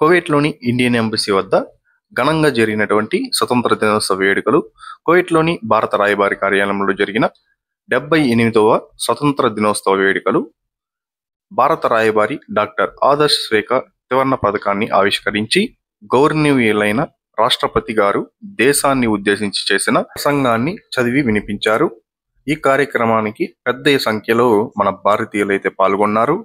కువైట్లోని Indian embassy వద్ద ఘనంగా జరిగినటువంటి స్వతంత్ర దినోత్సవ వేడుకలు కువైట్లోని భారత రాయబారి కార్యాలయంలో జరిగిన డెబ్బై ఎనిమిదవ స్వతంత్ర దినోత్సవ వేడుకలు భారత రాయబారి డాక్టర్ ఆదర్శ్ శ్రేఖ త్రివర్ణ పథకాన్ని ఆవిష్కరించి గౌరవనీయులైన రాష్ట్రపతి గారు దేశాన్ని ఉద్దేశించి చేసిన ప్రసంగాన్ని చదివి వినిపించారు ఈ కార్యక్రమానికి పెద్ద సంఖ్యలో మన భారతీయులైతే పాల్గొన్నారు